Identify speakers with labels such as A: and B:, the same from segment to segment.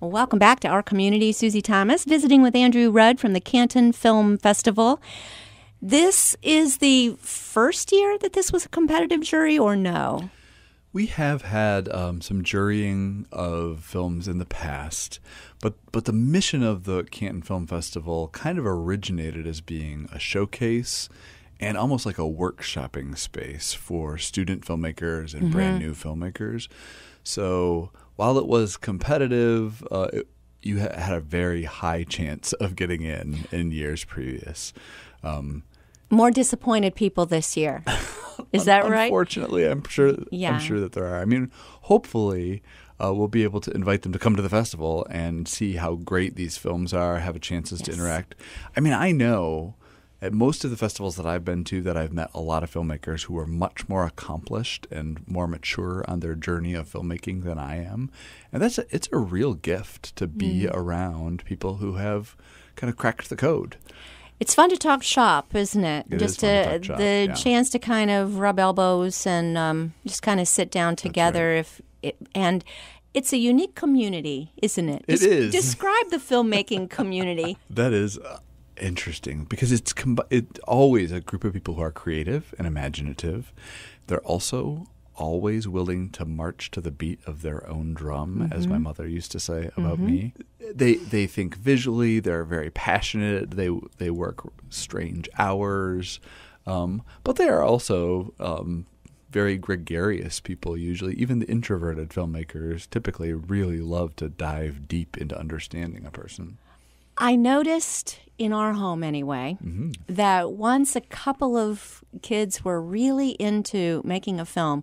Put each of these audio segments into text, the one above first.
A: Well, welcome back to our community. Susie Thomas visiting with Andrew Rudd from the Canton Film Festival. This is the first year that this was a competitive jury, or no?
B: We have had um, some jurying of films in the past, but but the mission of the Canton Film Festival kind of originated as being a showcase and almost like a workshopping space for student filmmakers and mm-hmm. brand new filmmakers. So while it was competitive, uh, it, you ha- had a very high chance of getting in in years previous. Um,
A: More disappointed people this year. Is that unfortunately, right?
B: Unfortunately, I'm sure. Yeah. I'm sure that there are. I mean, hopefully, uh, we'll be able to invite them to come to the festival and see how great these films are, have a chances yes. to interact. I mean, I know at most of the festivals that I've been to that I've met a lot of filmmakers who are much more accomplished and more mature on their journey of filmmaking than I am. And that's a, it's a real gift to be mm. around people who have kind of cracked the code.
A: It's fun to talk shop, isn't it? it just is to, the yeah. chance to kind of rub elbows and um, just kind of sit down together. Right. If it, and it's a unique community, isn't it? Des- Describe the filmmaking community.
B: that is uh, Interesting, because it's com- it always a group of people who are creative and imaginative. They're also always willing to march to the beat of their own drum, mm-hmm. as my mm-hmm. mother used to say about mm-hmm. me. They they think visually. They're very passionate. They they work strange hours, um, but they are also um, very gregarious people. Usually, even the introverted filmmakers typically really love to dive deep into understanding a person.
A: I noticed in our home anyway mm-hmm. that once a couple of kids were really into making a film,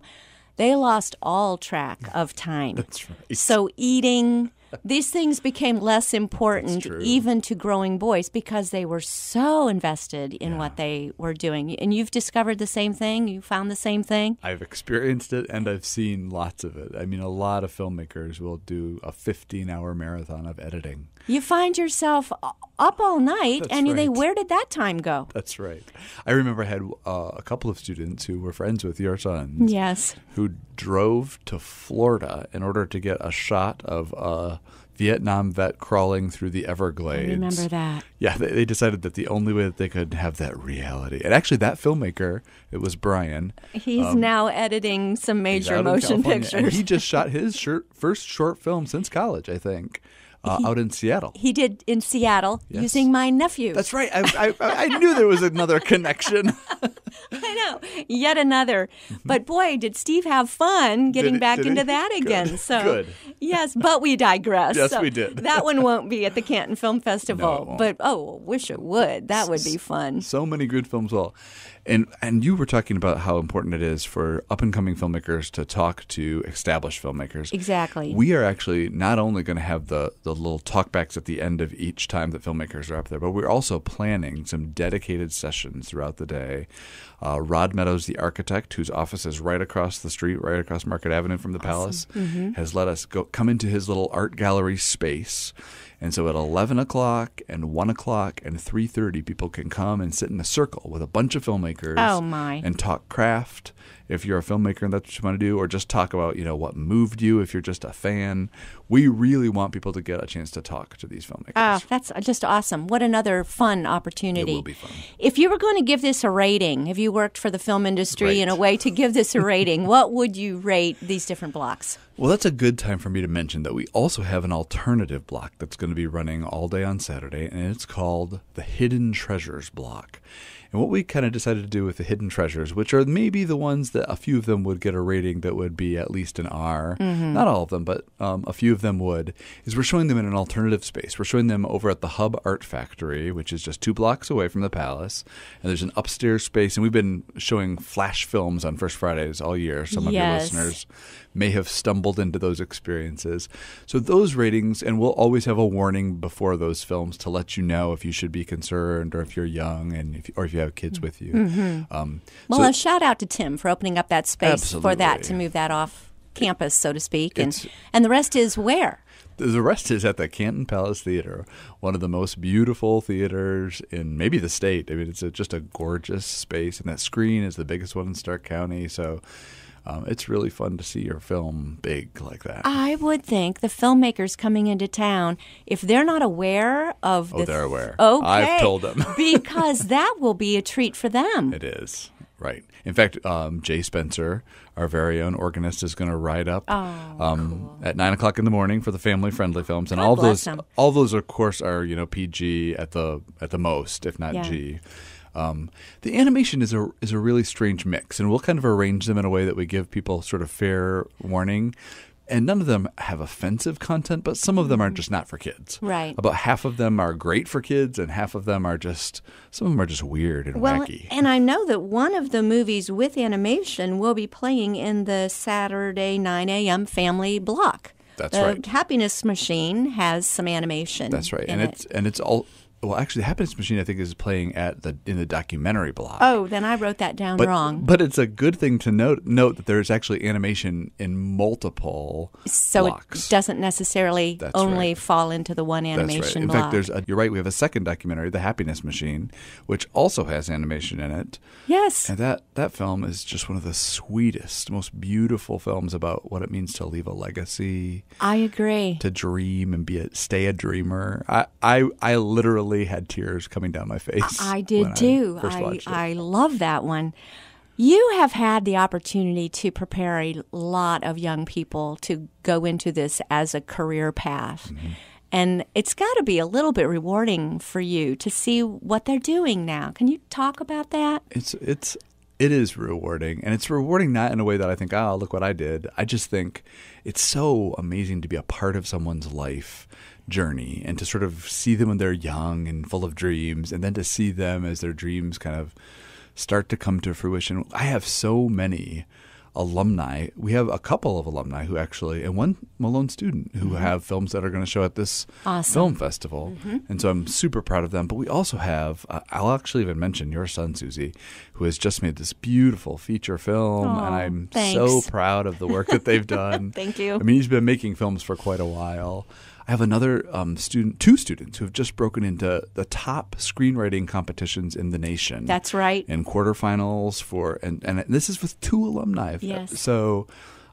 A: they lost all track of time. That's right. So eating, these things became less important even to growing boys because they were so invested in yeah. what they were doing. And you've discovered the same thing? You found the same thing?
B: I've experienced it and I've seen lots of it. I mean, a lot of filmmakers will do a 15 hour marathon of editing.
A: You find yourself up all night That's and right. you think, where did that time go?
B: That's right. I remember I had uh, a couple of students who were friends with your son. Yes. Who drove to Florida in order to get a shot of a Vietnam vet crawling through the Everglades. I remember that. Yeah, they, they, decided that the only way that they could have that reality, and actually that filmmaker, it was Brian.
A: He's um, now editing some major motion pictures. And he just
B: shot his first short film since college, I think. Uh, he, out in Seattle. He
A: did in Seattle yes. using my nephew. That's
B: right. I, I, I knew there was another connection.
A: I know. Yet another. Mm-hmm. But boy, did Steve have fun getting he, back into he? that again. Good. So Good. yes, but we digress. yes, so we did. that one won't be at the Canton Film Festival. No, but oh, wish it would. That would be fun.
B: So many good films all. And and you were talking about how important it is for up and coming filmmakers to talk to established filmmakers.
A: Exactly.
B: We are actually not only going to have the the little talkbacks at the end of each time that filmmakers are up there, but we're also planning some dedicated sessions throughout the day uh, Rod Meadows, the architect, whose office is right across the street, right across Market Avenue from the awesome. palace, mm-hmm. has let us go come into his little art gallery space and so at 11 o'clock and 1 o'clock and 3.30, people can come and sit in a circle with a bunch of filmmakers oh my. and talk craft if you're a filmmaker and that's what you want to do, or just talk about, you know, what moved you if you're just a fan. We really want people to get a chance to talk to these filmmakers.
A: Oh, that's just awesome. What another fun opportunity. It will be fun. If you were going to give this a rating, have you worked for the film industry right. in a way to give this a rating, what would you rate these different blocks?
B: Well, that's a good time for me to mention that we also have an alternative block that's going to be running all day on Saturday, and it's called the Hidden Treasures block. And what we kind of decided to do with the Hidden Treasures, which are maybe the ones that a few of them would get a rating that would be at least an R, mm-hmm. not all of them, but um, a few of them would, is we're showing them in an alternative space. We're showing them over at the Hub Art Factory, which is just two blocks away from the Palace, and there's an upstairs space, and we've been showing flash films on First Fridays all year. Some of your listeners may have stumbled into those experiences. So those ratings, and we'll always have a warning before those films to let you know if you should be concerned or if you're young and if, or if you have kids mm. with you. Mm-hmm. Um, well, so, a
A: shout out to Tim for opening up that space absolutely. for that to move that off campus, so to speak, and it's, and the rest is where.
B: The rest is at the Canton Palace Theater, one of the most beautiful theaters in maybe the state. I mean, it's a, just a gorgeous space, and that screen is the biggest one in Stark County. So, um, it's really fun to see your film big like that.
A: I would think the filmmakers coming into town, if they're not aware of, oh, they're aware. Okay, I've told them because that will be a treat for them. It
B: is. Right. In fact, um, Jay Spencer, our very own organist, is going to ride up oh, um, cool. at nine o'clock in the morning for the family-friendly films, and God all those, him. all those, of course, are you know PG at the at the most, if not yeah. G. Um, the animation is a is a really strange mix, and we'll kind of arrange them in a way that we give people sort of fair warning. And none of them have offensive content, but some of them are mm. just not for kids. Right. About half of them are great for kids, and half of them are just some of them are just weird and well, wacky.
A: And I know that one of the movies with animation will be playing in the Saturday 9 a.m. family block. That's the right. Happiness Machine has some animation. That's right, and it. it's
B: and it's all well, actually, the Happiness Machine, I think, is playing at the in the documentary block.
A: Oh, then I wrote that down but, wrong.
B: But it's a good thing to note note that there is actually animation in multiple so
A: blocks. it doesn't necessarily That's only right. fall into the one animation. That's right. In block. fact, there's
B: a, you're right. We have a second documentary, The Happiness Machine, which also has animation in it. Yes, and that that film is just one of the sweetest, most beautiful films about what it means to leave a legacy.
A: I agree.
B: To dream and be a stay a dreamer. I I, I literally literally had tears coming down my face. I
A: did too. I, I, I love that one. You have had the opportunity to prepare a lot of young people to go into this as a career path. Mm-hmm. And it's got to be a little bit rewarding for you to see what they're doing now. Can you talk about that?
B: It's it's it is rewarding and it's rewarding not in a way that i think oh look what i did i just think it's so amazing to be a part of someone's life journey and to sort of see them when they're young and full of dreams and then to see them as their dreams kind of start to come to fruition. I have so many alumni. We have a couple of alumni who actually, and one Malone student who mm-hmm. have films that are going to show at this awesome. film festival. Mm-hmm. And so I'm super proud of them. But we also have, uh, I'll actually even mention your son, Susie, who has just made this beautiful feature film. Aww, and I'm thanks. so proud of the work that they've done.
A: Thank you. I mean,
B: he's been making films for quite a while. I have another um, student, two students who have just broken into the top screenwriting competitions in the nation.
A: That's right. And
B: quarterfinals for, and, and this is with two alumni. Uh, yes. So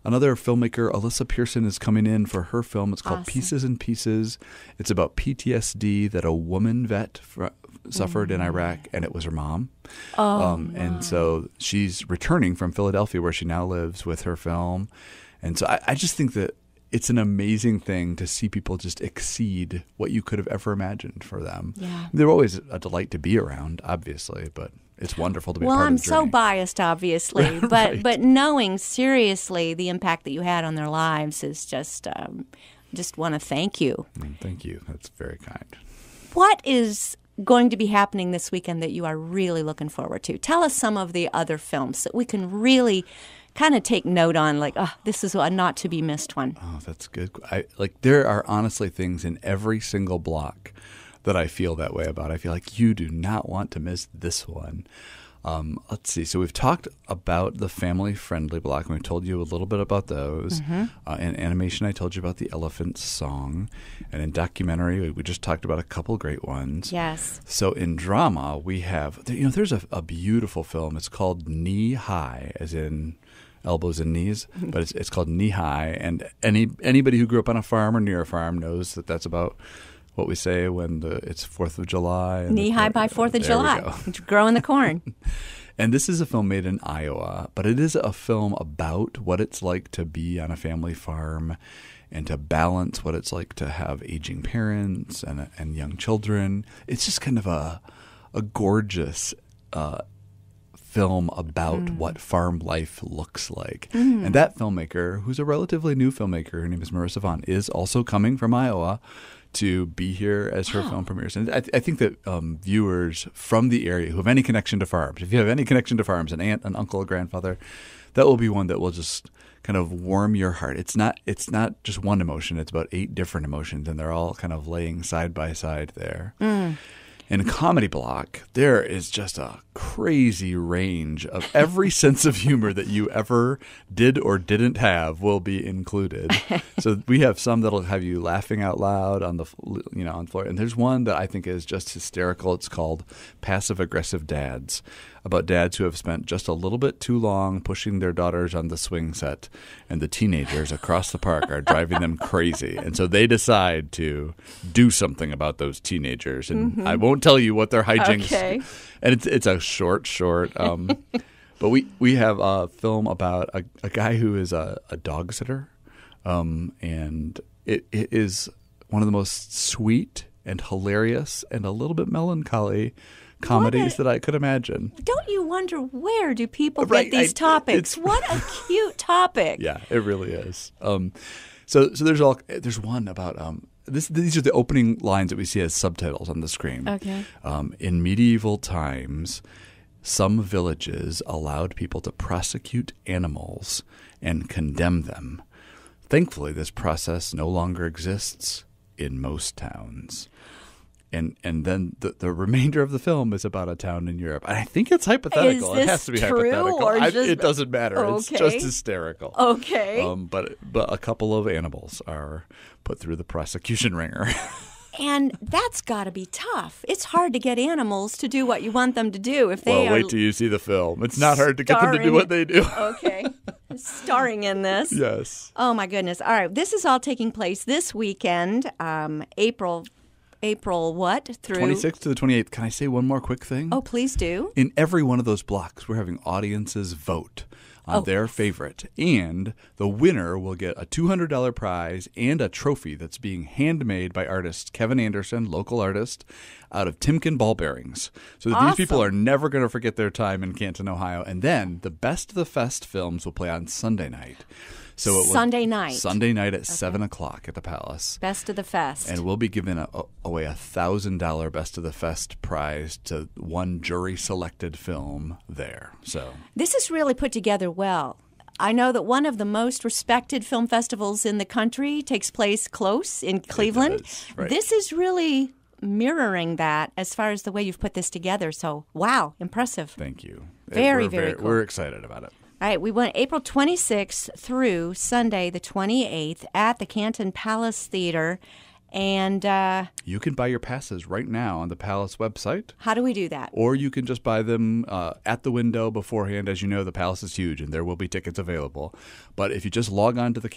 B: another filmmaker, Alyssa Pearson, is coming in for her film. It's called awesome. Pieces and Pieces. It's about PTSD that a woman vet fr- suffered mm-hmm. in mm. Iraq, and it was her mom.
A: Oh, um, And
B: so she's returning from Philadelphia, where she now lives, with her film. And so I, I just think that it's an amazing thing to see people just exceed what you could have ever imagined for them. Yeah. They're always a delight to be around, obviously, but it's wonderful to be well, I'm so biased, obviously, but right.
A: but knowing seriously the impact that you had on their lives is just um, just want to thank you. Mm,
B: thank you. That's very kind.
A: What is going to be happening this weekend that you are really looking forward to? Tell us some of the other films that we can really kind of take note on, like, oh, this is a not to be missed one.
B: Oh, that's good. I, like, there are honestly things in every single block that I feel that way about. I feel like you do not want to miss this one. Um, let's see. So we've talked about the family-friendly block, and we told you a little bit about those. Mm-hmm. Uh, in animation, I told you about the elephant song, and in documentary, we, just talked about a couple great ones. Yes. So in drama, we have you know there's a, a beautiful film. It's called Knee High, as in elbows and knees, but it's, it's called knee high. And any anybody who grew up on a farm or near a farm knows that that's about what we say when the it's Fourth of July. Knee
A: high by Fourth of there July, growing the corn.
B: and this is a film made in Iowa, but it is a film about what it's like to be on a family farm and to balance what it's like to have aging parents and and young children. It's just kind of a a gorgeous. Uh, film about mm. what farm life looks like. Mm. And that filmmaker, who's a relatively new filmmaker, her name is Marissa Vaughn, is also coming from Iowa to be here as her wow. Ah. film premieres. And I, th- I think that um, viewers from the area who have any connection to farms, if you have any connection to farms, an aunt, an uncle, a grandfather, that will be one that will just kind of warm your heart. It's not it's not just one emotion. It's about eight different emotions, and they're all kind of laying side by side there. Mm in comedy block, there is just a crazy range of every sense of humor that you ever did or didn't have will be included. so we have some that'll have you laughing out loud on the you know on floor, and there's one that I think is just hysterical. It's called passive aggressive dads, about dads who have spent just a little bit too long pushing their daughters on the swing set, and the teenagers across the park are driving them crazy. And so they decide to do something about those teenagers. And mm-hmm. I won't tell you what their hijinks. Okay. And it's it's a short, short. Um, but we we have a film about a, a guy who is a, a dog sitter, um, and it, it is one of the most sweet and hilarious and a little bit melancholy comedies a, that I could imagine.
A: Don't you wonder where do people right, get these I, topics? What a cute topic. Yeah,
B: it really is. Um, so so there's all there's one about um, this, these are the opening lines that we see as subtitles on the screen. Okay. Um, in medieval times, some villages allowed people to prosecute animals and condemn them. Thankfully, this process no longer exists in most towns and and then the, the remainder of the film is about a town in Europe. And I think it's hypothetical. It has to be hypothetical. just, it doesn't matter. Okay. It's just hysterical. Okay. Um, but but a couple of animals are put through the prosecution ringer.
A: and that's got to be tough. It's hard to get animals to do what you want them to do if they. Well, wait till
B: you see the film. It's not hard to get them to do what they do.
A: okay, starring in this. Yes. Oh my goodness! All right, this is all taking place this weekend, um, April April what through 26th
B: to the 28th. Can I say one more quick thing? Oh,
A: please do.
B: In every one of those blocks, we're having audiences vote on oh, their favorite, and the winner will get a $200 prize and a trophy that's being handmade by artist Kevin Anderson, local artist out of Timken ball bearings. So awesome. these people are never going to forget their time in Canton, Ohio. And then the Best of the Fest films will play on Sunday night.
A: So it Sunday night. Sunday
B: night at okay. seven o'clock at the Palace.
A: Best of the Fest. And
B: we'll be giving a, a, away a thousand dollar Best of the Fest prize to one jury selected film there. So
A: this is really put together well. I know that one of the most respected film festivals in the country takes place close in Cleveland. Does, right. This is really mirroring that as far as the way you've put this together. So, wow, impressive. Thank you. Very, very, cool. We're
B: excited about it.
A: All right, we went April 26th through Sunday the 28th at the Canton Palace Theater. And uh,
B: you can buy your passes right now on the Palace website.
A: How do we do that?
B: Or you can just buy them uh, at the window beforehand. As you know, the Palace is huge and there will be tickets available. But if you just log on to the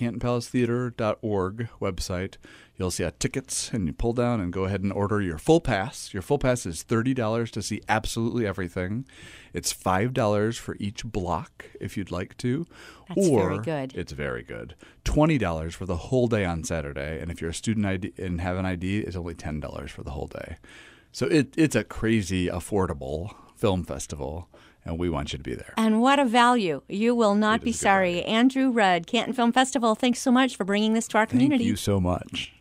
B: org website, You'll see tickets and you pull down and go ahead and order your full pass. Your full pass is $30 to see absolutely everything. It's $5 for each block if you'd like to. That's or very good. It's very good. $20 for the whole day on Saturday. And if you're a student ID and have an ID, it's only $10 for the whole day. So it, it's a crazy affordable film festival and we want you to be there.
A: And what a value. You will not it be sorry. Andrew Rudd, Canton Film Festival, thanks so much for bringing this to our community. Thank you
B: so much.